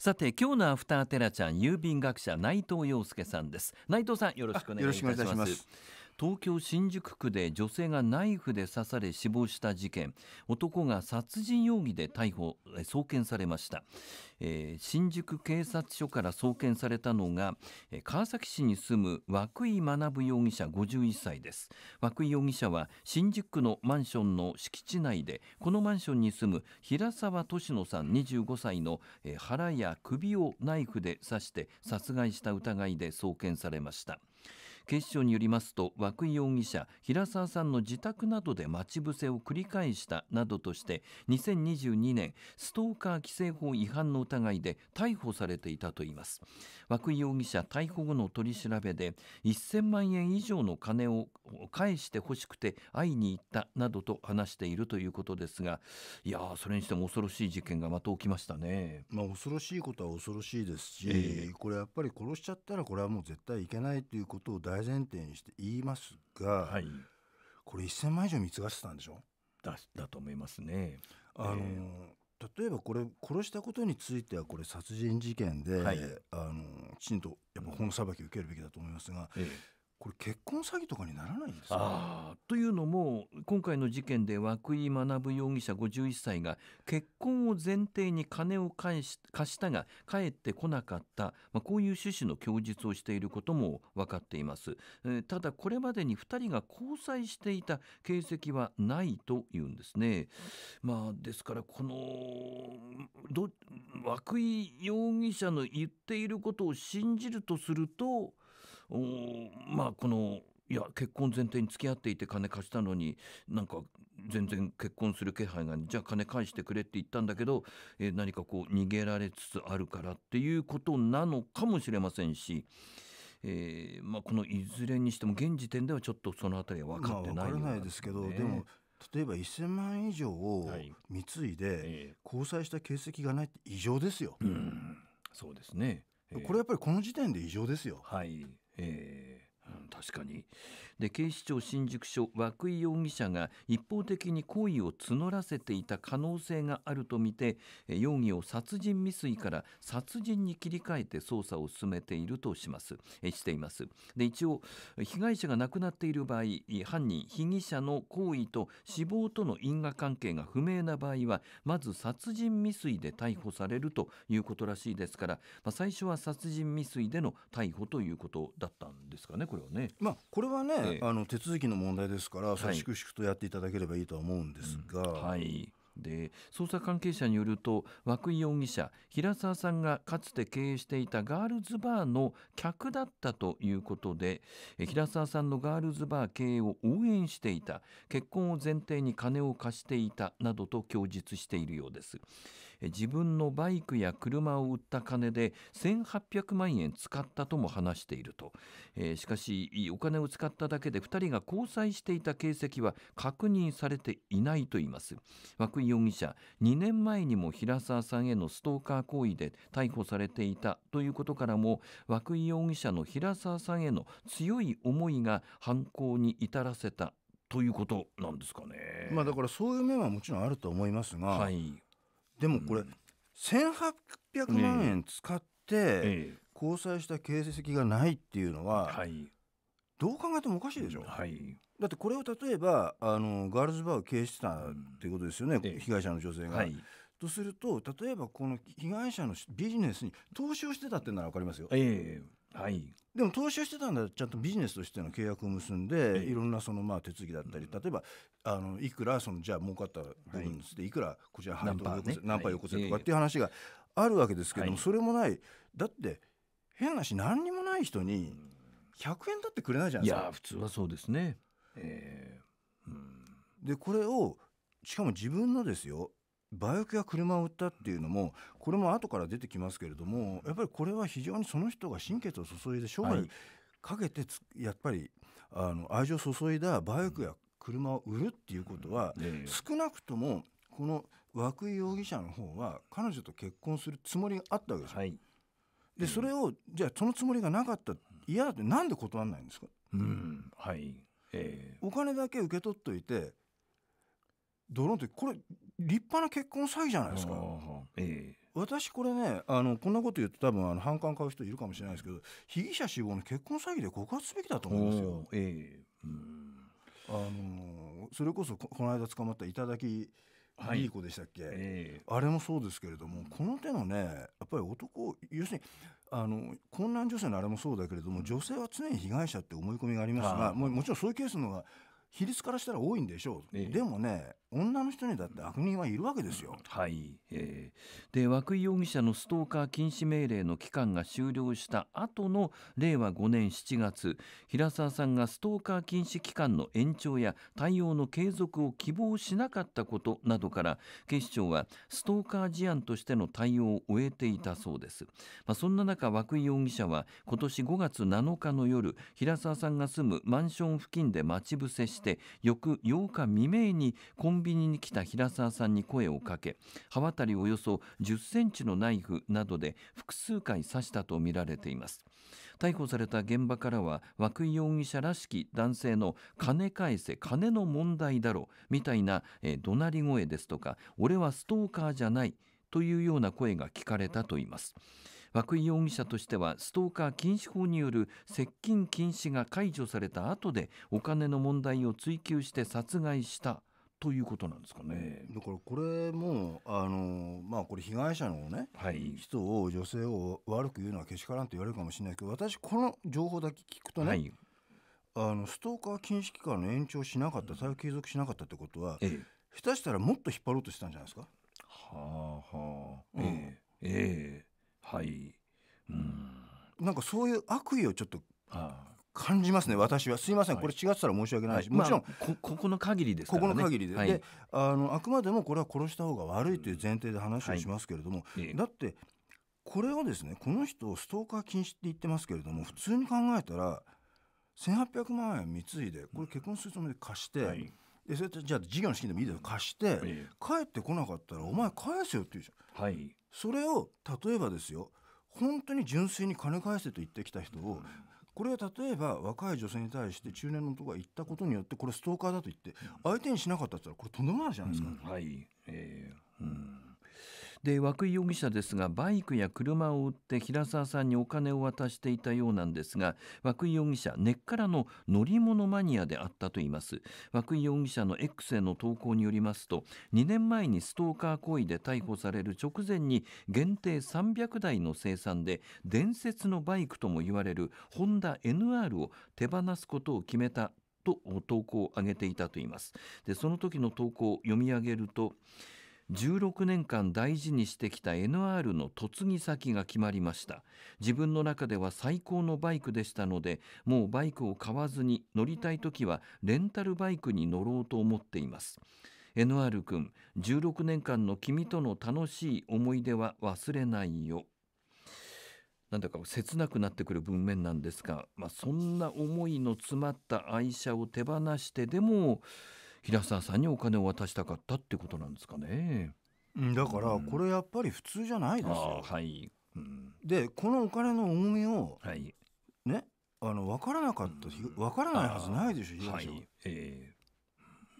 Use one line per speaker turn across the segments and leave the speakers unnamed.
さて今日のアフターテラちゃん郵便学者内藤洋介さんです内藤さんよろしくお願いいたします東京新宿区で女性がナイフで刺され死亡した事件男が殺人容疑で逮捕送検されました、えー、新宿警察署から送検されたのが川崎市に住む和久井学容疑者51歳です和久井容疑者は新宿区のマンションの敷地内でこのマンションに住む平沢俊野さん25歳の腹や首をナイフで刺して殺害した疑いで送検されました。警視庁によりますと涌井容疑者平沢さんの自宅などで待ち伏せを繰り返したなどとして2022年ストーカー規制法違反の疑いで逮捕されていたといいます涌井容疑者逮捕後の取り調べで1000万円以上の金を返してほしくて会いに行ったなどと話しているということですがいやそれにしても恐ろしい事件がまた起きましたね、
まあ、恐ろしいことは恐ろしいですし、えー、これやっぱり殺しちゃったらこれはもう絶対いけないということを大大前提にして言いますが、はい、これ1000万以上貢がしてたんでしょだだと思いますね。あの、えー、例えばこれ殺したことについてはこれ殺人事件で、はい、あのきちんとやっぱ本裁きを受けるべきだと思いますが、えーこれ結婚詐欺とかにならないんですか
というのも今回の事件で涌井学容疑者51歳が結婚を前提に金を返し貸したが返ってこなかった、まあ、こういう趣旨の供述をしていることも分かっています、えー、ただこれまでに2人が交際していた形跡はないというんですね、まあ、ですからこの涌井容疑者の言っていることを信じるとするとまあこのいや結婚前提に付き合っていて金貸したのになんか全然結婚する気配がじゃあ金返してくれって言ったんだけど、えー、何かこう逃げられつつあるからっていうことなのかもしれませんし。えーまあ、このいずれにしても現時点ではちょっとその辺りは分かってない、ね、からないですけど、でも
例えば1000万円以上を貢いで交際した形
跡がないって異常ですよ。はん、そうですね、えー、これやっぱりこの時点で異常ですよ。はいえ確かにで警視庁新宿署涌井容疑者が一方的に好意を募らせていた可能性があるとみて容疑を殺人未遂から殺人に切り替えて捜査を進めているとしますしていますで一応被害者が亡くなっている場合犯人被疑者の行為と死亡との因果関係が不明な場合はまず殺人未遂で逮捕されるということらしいですから、まあ、最初は殺人未遂での逮捕ということだったんですかねこれれは
ね。まあ、これはね、あの手続きの問題ですから、粛々とやっていただければいいとは思うんで
すが。はい、はいで捜査関係者によると涌井容疑者平沢さんがかつて経営していたガールズバーの客だったということで平沢さんのガールズバー経営を応援していた結婚を前提に金を貸していたなどと供述しているようです自分のバイクや車を売った金で1800万円使ったとも話していると、えー、しかしお金を使っただけで2人が交際していた形跡は確認されていないといいます涌井容疑者2年前にも平沢さんへのストーカー行為で逮捕されていたということからも涌井容疑者の平沢さんへの強い思いが犯行に至らせたということなんですかね。ま
あだからそういう面はもちろんあると思いますが、はい、でもこれ、うん、1800万円使って、交際した形跡がないっていうのは、はい、どう考えてもおかしいでしょ。うはい、だってこれを例えばあのガールズバーを経営してたっていうことですよね、うん、被害者の女性が。はいとすると例えばこの被害者のビジネスに投資をしてたってなら分かりますよ。えはい、でも投資をしてたんだちゃんとビジネスとしての契約を結んで、いろんなそのまあ手続きだったり、例えばあのいくらそのじゃあ儲かった部分で、い、くらこちら半島何パーよこせとかっていう話があるわけですけども、それもないだって変なし何にもない人に100円だってくれないじゃないですか。いや普通はそうですね、
え
ー、うんでこれをしかも自分のですよバイオケが車を売ったっていうのもこれも後から出てきますけれどもやっぱりこれは非常にその人が心血を注いで生涯かけてやっぱりあの愛情を注いだバイクや車を売るっていうことは、少なくともこの涌井容疑者の方は彼女と結婚するつもりがあったわけですよ。はい、でそれをじゃあそのつもりがなかった嫌だってなんで断らないんですか、うんはいえー、お金だけ受け取っといてドローンってこれ立派な結婚詐欺じゃないですか。私これねあのこんなこと言うと多分あの反感買う人いるかもしれないですけど被疑者死亡の結婚詐欺で告発すべきだと思いますよ。えあのそれこそこの間捕まった頂きはい、いい子でしたっけ、えー、あれもそうですけれどもこの手のねやっぱり男要するにあの困難女性のあれもそうだけれども、女性は常に被害者って思い込みがありますがももちろんそういうケースの方が比率からしたら多いんでしょう、えー、でもね女の人にだって悪人はいるわけですよ。
はい、えー、で涌井容疑者のストーカー禁止命令の期間が終了した後の令和5年7月平沢さんがストーカー禁止期間の延長や対応の継続を希望しなかったことなどから警視庁はストーカー事案としての対応を終えていたそうです。まあ、そんな中涌井容疑者は今年5月7日の夜平沢さんが住むマンション付近で待ち伏せして翌8日未明にコンンビニに来た平沢さんに声をかけ刃渡りおよそ10センチのナイフなどで複数回刺したとみられています逮捕された現場からは涌井容疑者らしき男性の金返せ金の問題だろみたいな、えー、怒鳴り声ですとか俺はストーカーじゃないというような声が聞かれたといいます涌井容疑者としてはストーカー禁止法による接近禁止が解除された後でお金の問題を追及して殺害したということなんですかね。
だからこれもあのまあこれ被害者のね、はい、人を女性を悪く言うのはけしからんと言われるかもしれないけど、私この情報だけ聞くとね。はいあのストーカー禁止期間の延長しなかった、再継続しなかったってことは、ええ、下手したらもっと引っ張ろうとしたんじゃないですか。はあはあ、うん、ええええ、はい、うん、なんかそういう悪意をちょっと。はあ感じますね私はすいません、これ違ってたら申し訳ないし、はい、もちろん、まあ、ここの限りです、ね、ここの限りではい、であのあくまでもこれは殺した方が悪いという前提で話をしますけれども、だってこれをですねこの人をストーカー禁止って言ってますけれども普通に考えたら1800万円貢いでこれ結婚するつもりで貸して。でそれじゃあ事業の資金でもいいです貸して、帰ってこなかったらお前返せよって言うじゃん、はい、それを例えばですよ本当に純粋に金返せと言ってきた人をこれは例えば若い女性に対して中年の男が言ったことによってこれストーカーだと言って相手にしなかったって言ったらこれとんでもないじゃないですか、う
ん、はい、えーうんで涌井容疑者ですがバイクや車を売って平沢さんにお金を渡していたようなんですが涌井容疑者根っからの乗り物マニアであったといいます涌井容疑者の X への投稿によりますと2年前にストーカー行為で逮捕される直前に限定300台の生産で伝説のバイクとも言われるホンダ NR を手放すことを決めたと投稿を上げていたといいますでその時の投稿を読み上げると16年間大事にしてきた NR の嫁ぎ先が決まりました自分の中では最高のバイクでしたのでもうバイクを買わずに乗りたい時はレンタルバイクに乗ろうと思っています NR 君16年間の君との楽しい思い出は忘れないよなんだか切なくなってくる文面なんですが、まあ、そんな思いの詰まった愛車を手放してでも平沢さんにお金を渡したかったってことなんですかね。だからこれやっぱり普通じゃないですよ。はい、
でこのお金の重み
を、はい、
ねあの分からなかった、うん、分からないはずないでしょ東は、は
いえ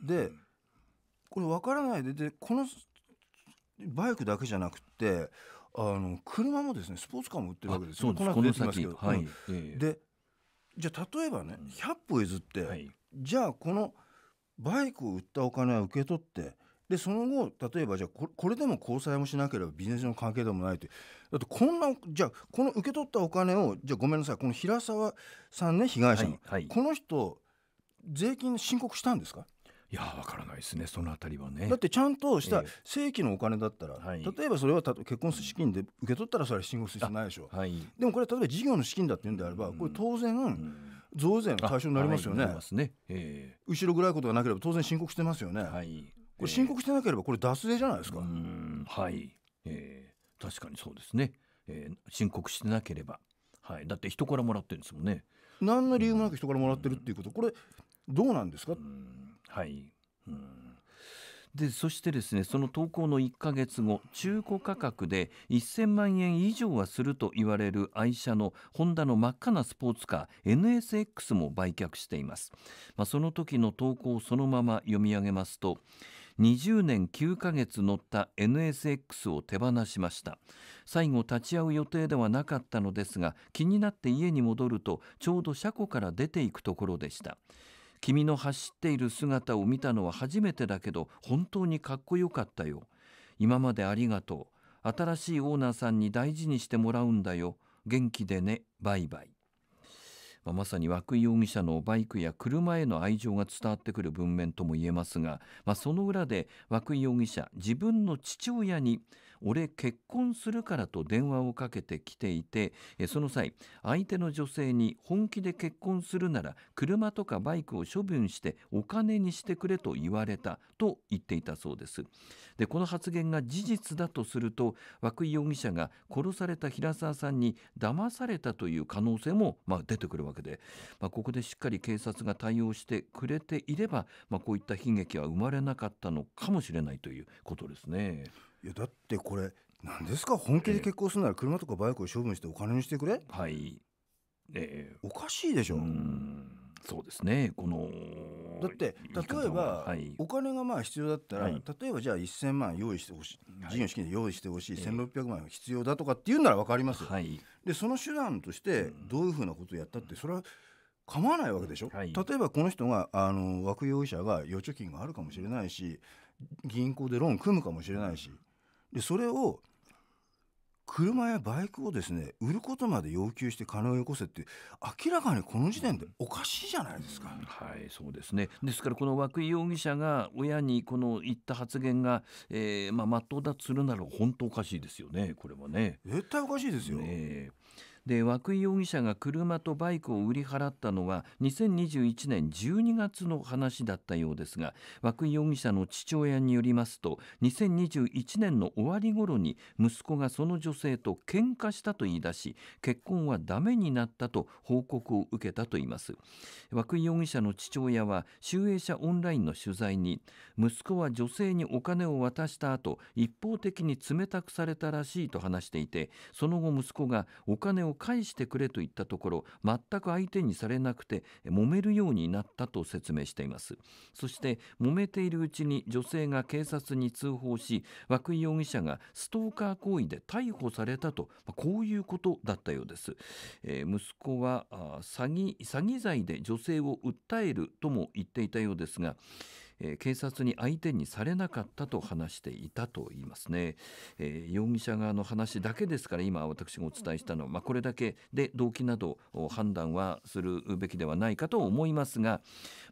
ー、でこれ分からないででこのバイクだけじゃなくてあの車もですねスポーツカーも売ってるわけですよこの出てますけど。はい、うんえー、でじゃあ例えばね100歩譲って、はい、じゃあこの「バイクを売ったお金は受け取ってでその後例えばじゃあこれでも交際もしなければビジネスの関係でもないといだってこんなじゃあこの受け取ったお金をじゃあごめんなさいこの平沢さんね被害者の、はいはい、この人税金申告したんですかいやわからないですね、そのあたりはね。だってちゃんとした正規のお金だったら、えーはい、例えばそれは結婚資金で受け取ったらそれは申告する必要ないでしょう、はい、でもこれ、例えば事業の資金だっていうんであれば、これ当然、うんうん増税の対象になりますよね。ねえー、後ろ暗いことがなければ当然申告してますよね。はい、これ申告してなければこれ脱税じゃないですか。はい、えー、確かにそうですね、えー。申告してなければ、はい、だって人からもらってるんですもんね。何の理由もなく人からもらってるっていうこと、これどうなんです
か。はい。うんでそしてですねその投稿の1ヶ月後中古価格で1000万円以上はすると言われる愛車のホンダの真っ赤なスポーツカー NSX も売却しています、まあ、その時の投稿をそのまま読み上げますと20年9ヶ月乗った NSX を手放しました最後立ち会う予定ではなかったのですが気になって家に戻るとちょうど車庫から出ていくところでした君の走っている姿を見たのは初めてだけど本当にかっこよかったよ今までありがとう新しいオーナーさんに大事にしてもらうんだよ元気でねバイバイ」まあ、まさに涌井容疑者のバイクや車への愛情が伝わってくる文面とも言えますが、まあ、その裏で涌井容疑者自分の父親に俺結婚するからと電話をかけてきていてその際相手の女性に本気で結婚するなら車とかバイクを処分してお金にしてくれと言われたと言っていたそうですでこの発言が事実だとすると涌井容疑者が殺された平沢さんに騙されたという可能性もまあ出てくるわけで、まあ、ここでしっかり警察が対応してくれていれば、まあ、こういった悲劇は生まれなかったのかもしれないということですね。いやだってこれ何で
すか本気で結婚するなら車とかバイクを処分してお金にしてくれ、はいえー、おかしいでしょうそうですねこのだって例えば、はい、お金がまあ必要だったら、はい、例えばじゃあ1000万用意してほしい、事業資金で用意してほしい、えー、1600万が必要だとかっていうなら分かりますはい、でその手段としてどういうふうなことをやったって、それは構わないわけでしょ、はい、例えばこの人があの枠容疑者が預貯金があるかもしれないし銀行でローン組むかもしれないしでそれを車やバイクをですね売ることまで要求して金をよこせって明ら
かにこの時点でおかしいじゃないですか、うん、はいそうですねですからこの涌井容疑者が親にこの言った発言が、えー、まあ真っ当だとするなら本当おかしいですよねこれはね絶対おかしいですよ、ね、で涌井容疑者が車とバイクを売り払ったのは2021年12月の話だったようですが涌井容疑者の父親によりますと2021年の終わり頃に息子がその女性と喧嘩したと言い出し結婚はダメになったと報告を受けたと言います涌井容疑者の父親は集英社オンラインの取材に息子は女性にお金を渡した後一方的に冷たくされたらしいと話していてその後息子がお金を返してくれと言ったところ全く相手にされなくて揉めるようになったと説明していますそして揉めているうちに女性が警察に通報し涌井容疑者がストーカー行為で逮捕されたとこういうことだったようです、えー、息子は詐欺詐欺罪で女性を訴えるとも言っていたようですがえー、警察に相手にされなかったと話していたと言いますね、えー、容疑者側の話だけですから今私がお伝えしたのは、まあ、これだけで動機など判断はするべきではないかと思いますが、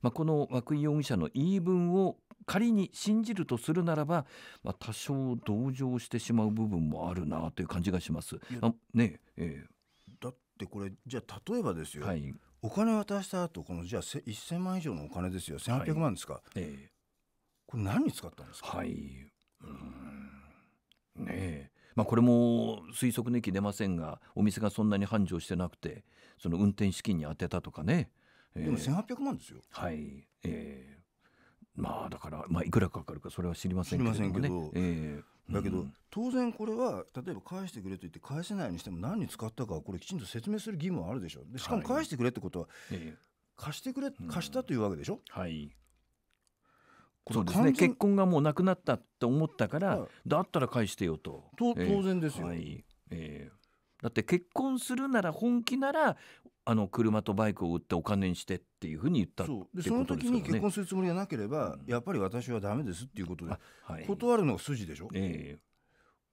まあ、この涌井容疑者の言い分を仮に信じるとするならば、まあ、多少同情してしまう部分もあるなという感じがします。あねえー、だってこれじゃあ例えばですよ、は
い、お金渡した後このじゃあ1000万以上のお金ですよ1800万ですか、はいえー、これ何に使ったんですか、はい、
うんねえまあ、これも推測でき出ませんがお店がそんなに繁盛してなくてその運転資金に充てたとかね、えー、でも
1800万ですよ
はいええーまあだから、まあ、いくらかかるかそれは知りませんけど、ね、知りませんけど、えー、だけど、うん、
当然これは例えば返してくれと言って返せないにしても何に使ったかこれきちんと説明する義務はあるでしょでしかも返してくれ
ってことは、はい、貸してくれ、うん、貸したというわけでしょ、はいそうですね結婚がもうなくなったと思ったから、はい、だったら返してよとと当然ですよ、えはいえー、だって結婚するなら本気ならあの車とバイクを売ってお金にしてっっていうふうに言ったそうで、その時に結婚
するつもりがなければ、やっぱり私はだめですっていうことで、断るのが筋でしょ、えー、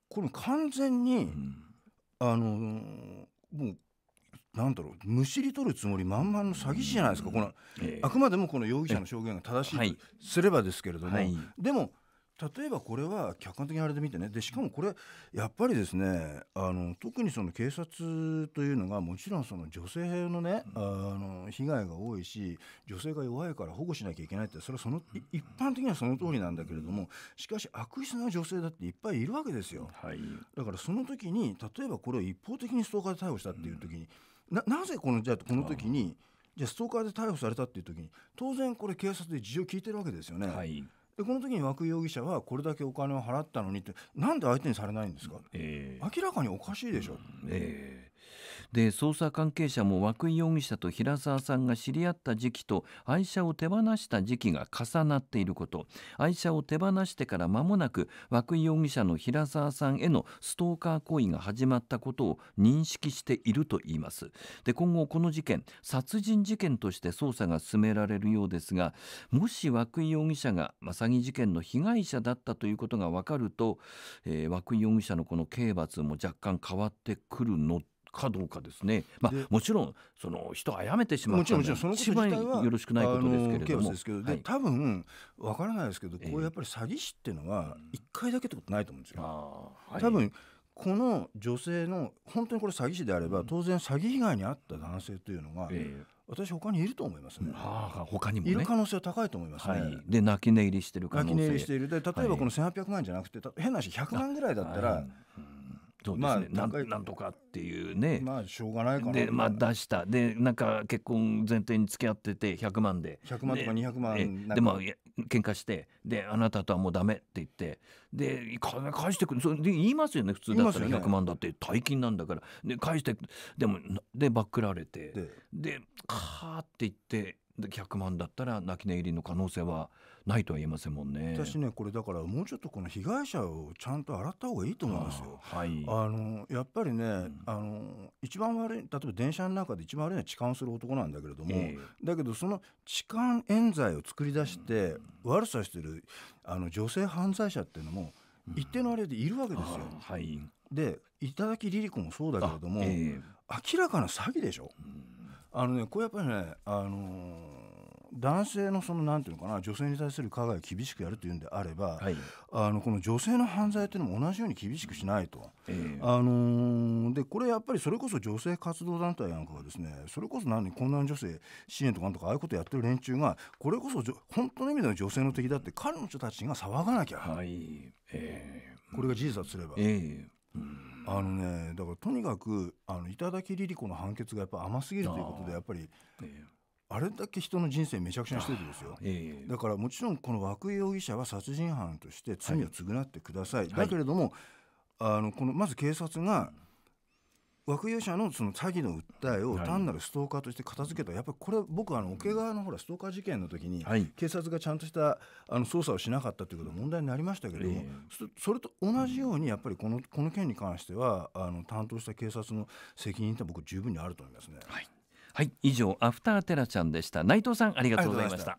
これ完全に、あのもうなんだろうむしり取るつもり満々の詐欺師じゃないですか、この、えー、あくまでもこの容疑者の証言が正しいとすればですけれども、はいはい、でも例えばこれは客観的にあれで見てねでしかもこれやっぱりですねあの特にその警察というのがもちろんその女性のね、うん、あの被害が多いし女性が弱いから保護しなきゃいけないってそれはその、うん、一般的にはその通りなんだけれどもしかし悪質な女性だっていっぱいいるわけですよ、はい、だからその時に例えばこれを一方的にストーカーで逮捕したっていう時に、うん、ななぜこのじゃこの時にじゃストーカーで逮捕されたっていう時に当然これ警察で事情を聞いてるわけですよね。はいでこの時に涌井容疑者はこれだけお金を払ったのにってなんで相手にされないんですか、えー、明らかにおかしいでしょ、え
で捜査関係者も涌井容疑者と平沢さんが知り合った時期と愛車を手放した時期が重なっていること愛車を手放してから間もなく涌井容疑者の平沢さんへのストーカー行為が始まったことを認識していると言いますで今後この事件殺人事件として捜査が進められるようですがもし涌井容疑者が、まあ、詐欺事件の被害者だったということが分かると、えー、涌井容疑者のこの刑罰も若干変わってくるのでかどうかですね、まあ、もちろんその人を殺めてしまうもちろんもちろんそのことはよろしくないことですけれどもですけど、はい、多分わからない
ですけどこうやっぱり詐欺師っていうのは一回だけってことないと思うんですよ。うん、多分、この女性の本当にこれ詐欺師であれば当然詐欺被害に遭った男性というのが、私他にいると思いますね。はあ、にも、ね、いる可能性は高いと思いますね。はい、
で泣き寝入りしてる可能性。泣き寝入りしている。で例えばこの
1800万じゃなくて、はい、変な話100万ぐらいだったら、はい、
そうですね、まあ、
なんとかっていうねまあしょうがないかなで、まあ、出
したでなんか結婚前提に付き合ってて100万で100万とか200万ででまあ喧嘩してであなたとはもうダメって言ってで金返してくるそれで言いますよね普通だったら100万だって大金なんだからで返してでもでバックられてででカーって言って100万だったら泣き寝入りの可能性はないとは言えませんもんね私
ねこれだからもうちょっとこの被害者をちゃんと洗っ
た方がいいと思んですよ。はい、
あのやっぱりね、うん、あの一番悪い例えば電車の中で一番悪いのは痴漢する男なんだけれども、えー、だけどその痴漢冤罪を作り出して悪さしてるあの女性犯罪者っていうのも一定のあれでいるわけですよ。うん、はい、で頂きリリ子もそうだけれども、えー、明らかな詐欺でしょ。うんあのねこれやっぱりねあの男性のそのなんていうのかな女性に対する加害を厳しくやるというんであれば、はい、あのこの女性の犯罪というのも同じように厳しくしないと、えー、あのー、でこれやっぱりそれこそ女性活動団体なんかがですねそれこそ何困難女性支援とかとかああいうことやってる連中がこれこそ本当の意味での女性の敵だって彼女たちが騒がなきゃ、はいえー、これが事実だとすれば。えーあのねだからとにかくあの頂きリリコの判決がやっぱ甘すぎるということでやっぱり。あれだけ人の人生めちゃくちゃしてるんですよ、えー、だからもちろんこの涌井容疑者は殺人犯として罪を償ってください、はい、だけれども、はい、あのこのまず警察が、うん枠有者のその詐欺の訴えを単なるストーカーとして片付けた、やっぱりこれ、僕、あの桶川のほらストーカー事件の時に、警察がちゃんとしたあの捜査をしなかったということが問題になりましたけれども、それと同じように、やっぱりこのこの件に関しては、あの担当した警察の責任って僕、十分にあると思いますね。はい、
はい、以上、アフターテラちゃんでした。内藤さんありがとうございました。